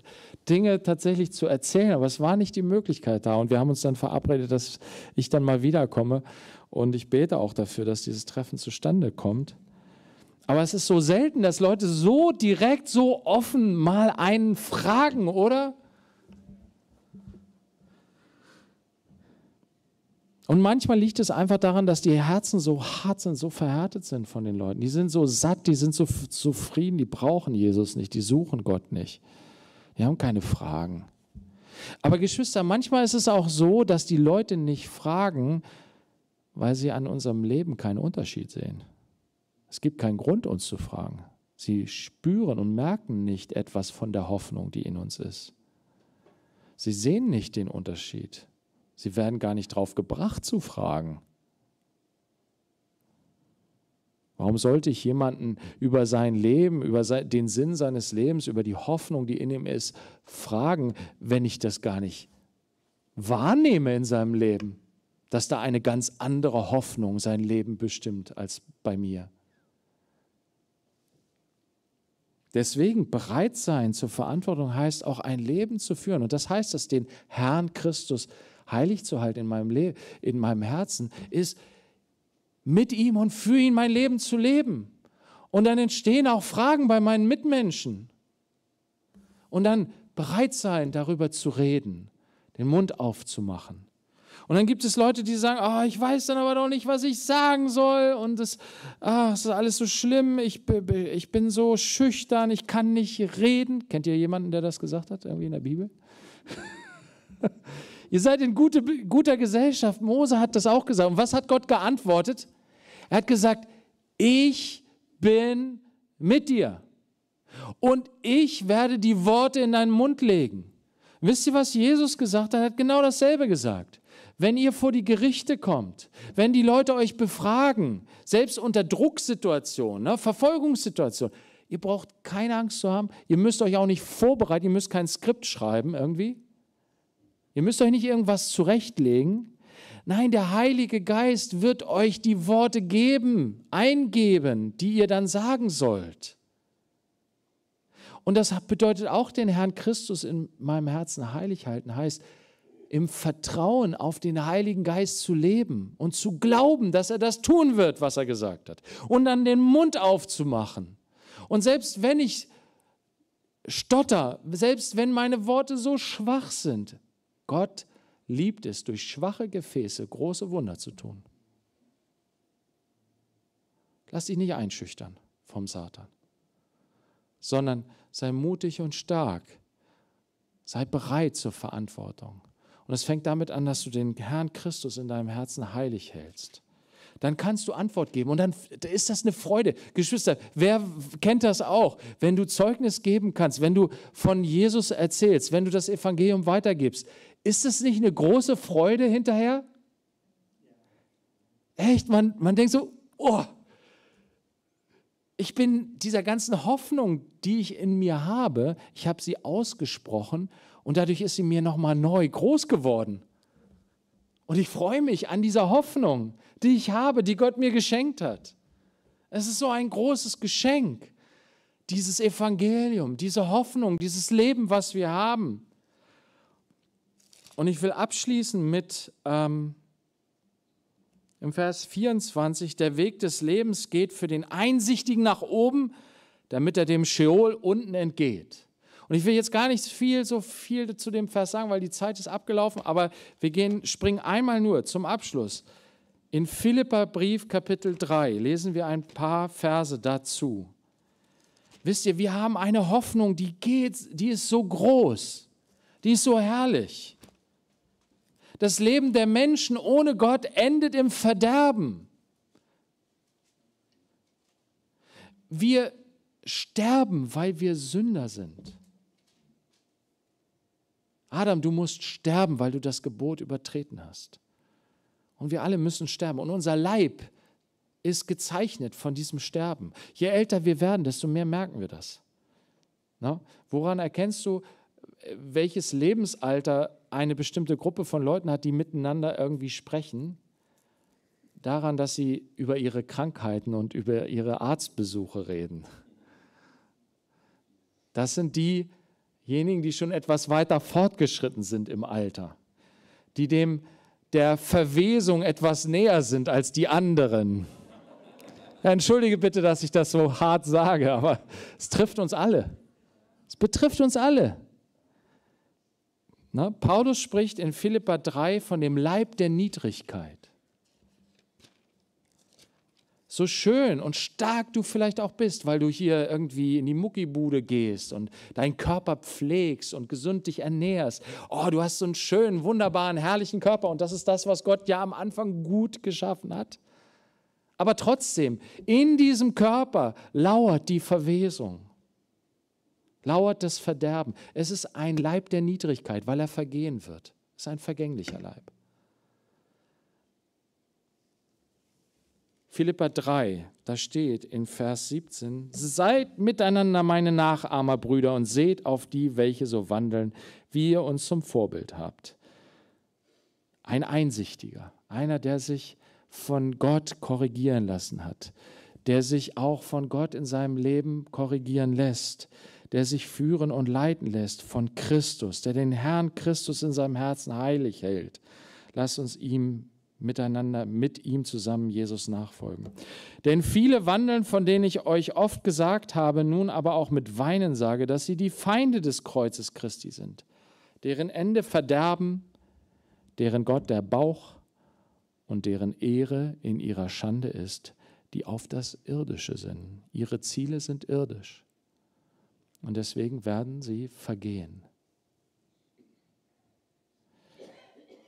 Speaker 1: Dinge tatsächlich zu erzählen. Aber es war nicht die Möglichkeit da. Und wir haben uns dann verabredet, dass ich dann mal wiederkomme. Und ich bete auch dafür, dass dieses Treffen zustande kommt. Aber es ist so selten, dass Leute so direkt, so offen mal einen fragen, oder? Und manchmal liegt es einfach daran, dass die Herzen so hart sind, so verhärtet sind von den Leuten. Die sind so satt, die sind so zufrieden, die brauchen Jesus nicht, die suchen Gott nicht. Die haben keine Fragen. Aber Geschwister, manchmal ist es auch so, dass die Leute nicht fragen, weil sie an unserem Leben keinen Unterschied sehen. Es gibt keinen Grund, uns zu fragen. Sie spüren und merken nicht etwas von der Hoffnung, die in uns ist. Sie sehen nicht den Unterschied. Sie werden gar nicht drauf gebracht zu fragen. Warum sollte ich jemanden über sein Leben, über den Sinn seines Lebens, über die Hoffnung, die in ihm ist, fragen, wenn ich das gar nicht wahrnehme in seinem Leben, dass da eine ganz andere Hoffnung sein Leben bestimmt als bei mir? Deswegen bereit sein zur Verantwortung heißt auch ein Leben zu führen. Und das heißt dass den Herrn Christus heilig zu halten in meinem, Le in meinem Herzen, ist mit ihm und für ihn mein Leben zu leben. Und dann entstehen auch Fragen bei meinen Mitmenschen. Und dann bereit sein, darüber zu reden, den Mund aufzumachen. Und dann gibt es Leute, die sagen, oh, ich weiß dann aber doch nicht, was ich sagen soll. Und es ah, ist alles so schlimm, ich, ich bin so schüchtern, ich kann nicht reden. Kennt ihr jemanden, der das gesagt hat, irgendwie in der Bibel? Ihr seid in gute, guter Gesellschaft. Mose hat das auch gesagt. Und was hat Gott geantwortet? Er hat gesagt, ich bin mit dir. Und ich werde die Worte in deinen Mund legen. Wisst ihr, was Jesus gesagt hat? Er hat genau dasselbe gesagt. Wenn ihr vor die Gerichte kommt, wenn die Leute euch befragen, selbst unter Drucksituationen, ne, Verfolgungssituationen, ihr braucht keine Angst zu haben, ihr müsst euch auch nicht vorbereiten, ihr müsst kein Skript schreiben irgendwie, Ihr müsst euch nicht irgendwas zurechtlegen. Nein, der Heilige Geist wird euch die Worte geben, eingeben, die ihr dann sagen sollt. Und das bedeutet auch den Herrn Christus in meinem Herzen heilig halten, heißt im Vertrauen auf den Heiligen Geist zu leben und zu glauben, dass er das tun wird, was er gesagt hat. Und dann den Mund aufzumachen. Und selbst wenn ich stotter, selbst wenn meine Worte so schwach sind, Gott liebt es, durch schwache Gefäße große Wunder zu tun. Lass dich nicht einschüchtern vom Satan, sondern sei mutig und stark. Sei bereit zur Verantwortung. Und es fängt damit an, dass du den Herrn Christus in deinem Herzen heilig hältst dann kannst du Antwort geben. Und dann ist das eine Freude. Geschwister, wer kennt das auch? Wenn du Zeugnis geben kannst, wenn du von Jesus erzählst, wenn du das Evangelium weitergibst, ist das nicht eine große Freude hinterher? Echt, man, man denkt so, oh, ich bin dieser ganzen Hoffnung, die ich in mir habe, ich habe sie ausgesprochen und dadurch ist sie mir nochmal neu groß geworden. Und ich freue mich an dieser Hoffnung, die ich habe, die Gott mir geschenkt hat. Es ist so ein großes Geschenk, dieses Evangelium, diese Hoffnung, dieses Leben, was wir haben. Und ich will abschließen mit ähm, im Vers 24, der Weg des Lebens geht für den Einsichtigen nach oben, damit er dem Scheol unten entgeht. Und ich will jetzt gar nicht viel, so viel zu dem Vers sagen, weil die Zeit ist abgelaufen, aber wir gehen, springen einmal nur zum Abschluss. In Philippa Brief Kapitel 3 lesen wir ein paar Verse dazu. Wisst ihr, wir haben eine Hoffnung, die geht, die ist so groß, die ist so herrlich. Das Leben der Menschen ohne Gott endet im Verderben. Wir sterben, weil wir Sünder sind. Adam, du musst sterben, weil du das Gebot übertreten hast. Und wir alle müssen sterben. Und unser Leib ist gezeichnet von diesem Sterben. Je älter wir werden, desto mehr merken wir das. Na? Woran erkennst du, welches Lebensalter eine bestimmte Gruppe von Leuten hat, die miteinander irgendwie sprechen? Daran, dass sie über ihre Krankheiten und über ihre Arztbesuche reden. Das sind die, diejenigen, die schon etwas weiter fortgeschritten sind im Alter, die dem der Verwesung etwas näher sind als die anderen. entschuldige bitte, dass ich das so hart sage, aber es trifft uns alle. Es betrifft uns alle. Na, Paulus spricht in Philippa 3 von dem Leib der Niedrigkeit so schön und stark du vielleicht auch bist, weil du hier irgendwie in die Muckibude gehst und deinen Körper pflegst und gesund dich ernährst. Oh, du hast so einen schönen, wunderbaren, herrlichen Körper und das ist das, was Gott ja am Anfang gut geschaffen hat. Aber trotzdem, in diesem Körper lauert die Verwesung, lauert das Verderben. Es ist ein Leib der Niedrigkeit, weil er vergehen wird. Es ist ein vergänglicher Leib. Philippa 3, da steht in Vers 17, seid miteinander meine Nachahmer, Brüder, und seht auf die, welche so wandeln, wie ihr uns zum Vorbild habt. Ein Einsichtiger, einer, der sich von Gott korrigieren lassen hat, der sich auch von Gott in seinem Leben korrigieren lässt, der sich führen und leiten lässt von Christus, der den Herrn Christus in seinem Herzen heilig hält. Lass uns ihm miteinander mit ihm zusammen Jesus nachfolgen. Denn viele wandeln, von denen ich euch oft gesagt habe, nun aber auch mit Weinen sage, dass sie die Feinde des Kreuzes Christi sind, deren Ende Verderben, deren Gott der Bauch und deren Ehre in ihrer Schande ist, die auf das Irdische sind. Ihre Ziele sind irdisch. Und deswegen werden sie vergehen.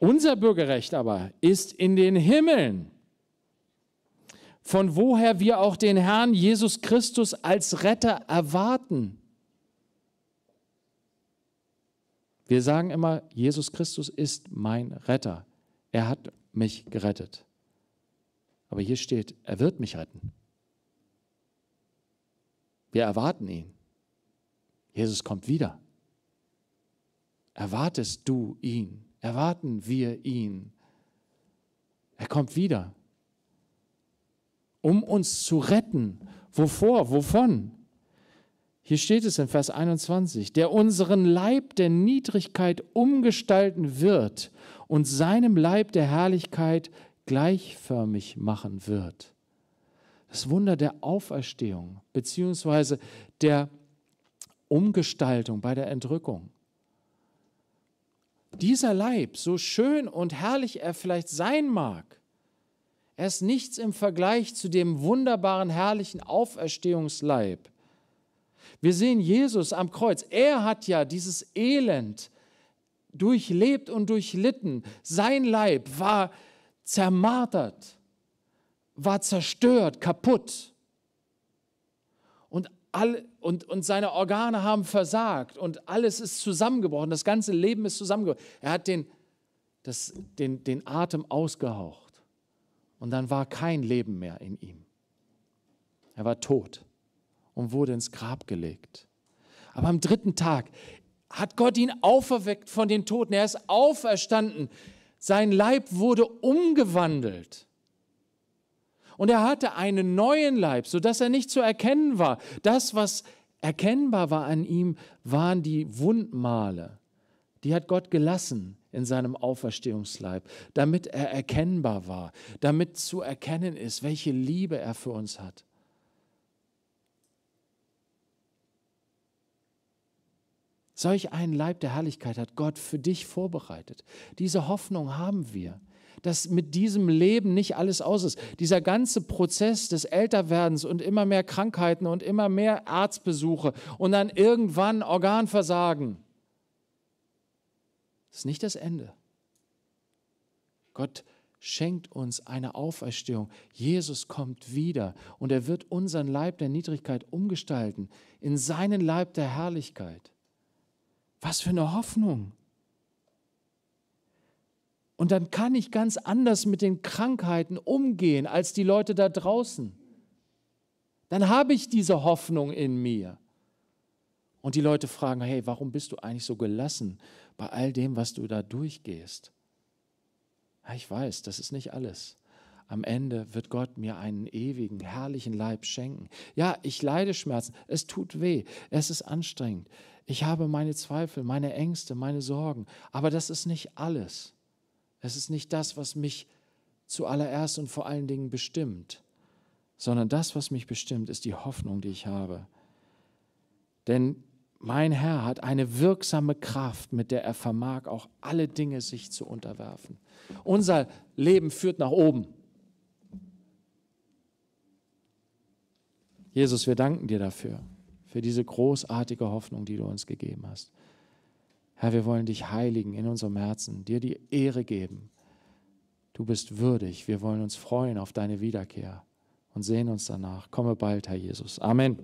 Speaker 1: Unser Bürgerrecht aber ist in den Himmeln, von woher wir auch den Herrn Jesus Christus als Retter erwarten. Wir sagen immer, Jesus Christus ist mein Retter. Er hat mich gerettet. Aber hier steht, er wird mich retten. Wir erwarten ihn. Jesus kommt wieder. Erwartest du ihn? erwarten wir ihn. Er kommt wieder, um uns zu retten. Wovor? Wovon? Hier steht es in Vers 21, der unseren Leib der Niedrigkeit umgestalten wird und seinem Leib der Herrlichkeit gleichförmig machen wird. Das Wunder der Auferstehung beziehungsweise der Umgestaltung bei der Entrückung. Dieser Leib, so schön und herrlich er vielleicht sein mag, er ist nichts im Vergleich zu dem wunderbaren, herrlichen Auferstehungsleib. Wir sehen Jesus am Kreuz. Er hat ja dieses Elend durchlebt und durchlitten. Sein Leib war zermartert, war zerstört, kaputt. Und alle, und, und seine Organe haben versagt und alles ist zusammengebrochen, das ganze Leben ist zusammengebrochen. Er hat den, das, den, den Atem ausgehaucht und dann war kein Leben mehr in ihm. Er war tot und wurde ins Grab gelegt. Aber am dritten Tag hat Gott ihn auferweckt von den Toten. Er ist auferstanden. Sein Leib wurde umgewandelt. Und er hatte einen neuen Leib, sodass er nicht zu erkennen war. Das, was erkennbar war an ihm, waren die Wundmale. Die hat Gott gelassen in seinem Auferstehungsleib, damit er erkennbar war, damit zu erkennen ist, welche Liebe er für uns hat. Solch einen Leib der Herrlichkeit hat Gott für dich vorbereitet. Diese Hoffnung haben wir dass mit diesem Leben nicht alles aus ist. Dieser ganze Prozess des Älterwerdens und immer mehr Krankheiten und immer mehr Arztbesuche und dann irgendwann Organversagen, ist nicht das Ende. Gott schenkt uns eine Auferstehung. Jesus kommt wieder und er wird unseren Leib der Niedrigkeit umgestalten in seinen Leib der Herrlichkeit. Was für eine Hoffnung! Und dann kann ich ganz anders mit den Krankheiten umgehen als die Leute da draußen. Dann habe ich diese Hoffnung in mir. Und die Leute fragen, hey, warum bist du eigentlich so gelassen bei all dem, was du da durchgehst? Ja, ich weiß, das ist nicht alles. Am Ende wird Gott mir einen ewigen, herrlichen Leib schenken. Ja, ich leide Schmerzen, es tut weh, es ist anstrengend. Ich habe meine Zweifel, meine Ängste, meine Sorgen, aber das ist nicht alles. Es ist nicht das, was mich zuallererst und vor allen Dingen bestimmt, sondern das, was mich bestimmt, ist die Hoffnung, die ich habe. Denn mein Herr hat eine wirksame Kraft, mit der er vermag, auch alle Dinge sich zu unterwerfen. Unser Leben führt nach oben. Jesus, wir danken dir dafür, für diese großartige Hoffnung, die du uns gegeben hast. Herr, wir wollen dich heiligen in unserem Herzen, dir die Ehre geben. Du bist würdig. Wir wollen uns freuen auf deine Wiederkehr und sehen uns danach. Komme bald, Herr Jesus. Amen.